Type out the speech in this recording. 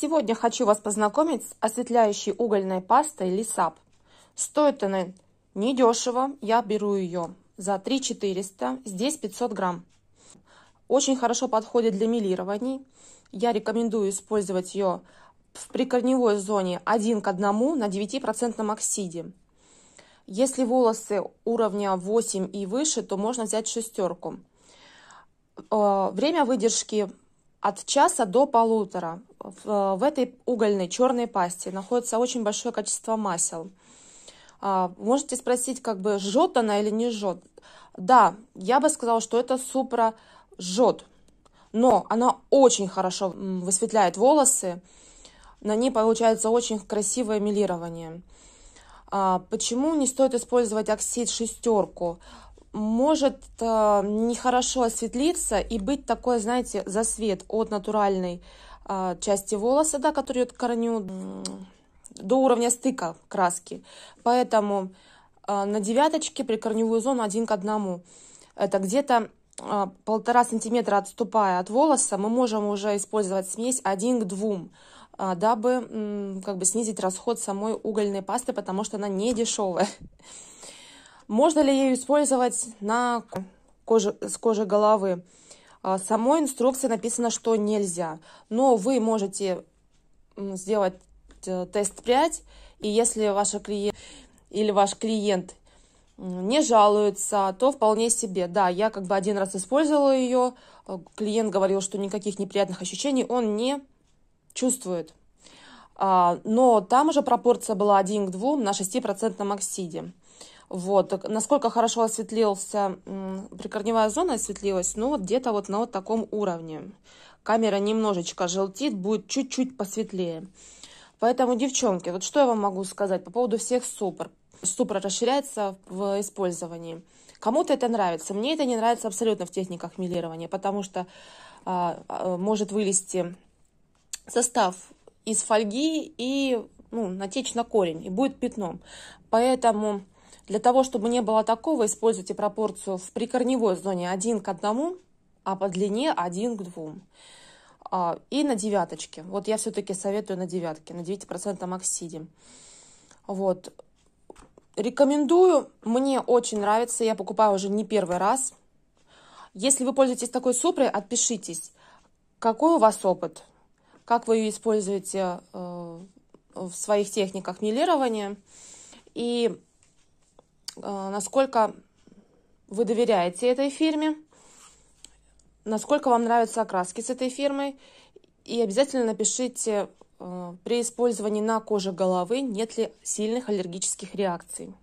Сегодня хочу вас познакомить с осветляющей угольной пастой Лисап. Стоит она недешево, я беру ее за 3 400, здесь 500 грамм. Очень хорошо подходит для милирований. Я рекомендую использовать ее в прикорневой зоне 1 к 1 на 9% оксиде. Если волосы уровня 8 и выше, то можно взять шестерку. Э, время выдержки от часа до полутора. Э, в этой угольной черной пасте находится очень большое количество масел. А, можете спросить, как бы жжет она или не жжет. Да, я бы сказала, что это супра жжет, но она очень хорошо высветляет волосы, на ней получается очень красивое милирование. А, почему не стоит использовать оксид шестерку? Может э, нехорошо осветлиться и быть такой, знаете, засвет от натуральной а, части волоса, да, который которые короню до уровня стыка краски. Поэтому а, на девяточке при корневую зону один к одному. Это где-то а, полтора сантиметра отступая от волоса, мы можем уже использовать смесь один к двум, дабы как бы снизить расход самой угольной пасты, потому что она не дешевая. Можно ли ее использовать на коже, с кожи головы? А, самой инструкции написано, что нельзя. Но вы можете сделать э, тест прядь, и если ваша клиент или ваш клиент не жалуется, то вполне себе. Да, я как бы один раз использовала ее, клиент говорил, что никаких неприятных ощущений он не чувствует. А, но там уже пропорция была 1 к 2 на 6% оксиде. Вот. Насколько хорошо осветлился, прикорневая зона осветлилась, ну вот где-то вот на вот таком уровне. Камера немножечко желтит, будет чуть-чуть посветлее. Поэтому, девчонки, вот что я вам могу сказать по поводу всех супер. Супра расширяется в использовании. Кому-то это нравится, мне это не нравится абсолютно в техниках милирования, потому что а, а, может вылезти состав из фольги и ну, натечь на корень, и будет пятном. Поэтому для того, чтобы не было такого, используйте пропорцию в прикорневой зоне 1 к 1, а по длине 1 к 2. А, и на девяточке. Вот я все-таки советую на девятке, на 9% оксиде. Вот. Рекомендую. Мне очень нравится. Я покупаю уже не первый раз. Если вы пользуетесь такой супрой, отпишитесь, какой у вас опыт, как вы ее используете э, в своих техниках милирования. И Э, насколько вы доверяете этой фирме, насколько вам нравятся окраски с этой фирмой. И обязательно напишите э, при использовании на коже головы нет ли сильных аллергических реакций.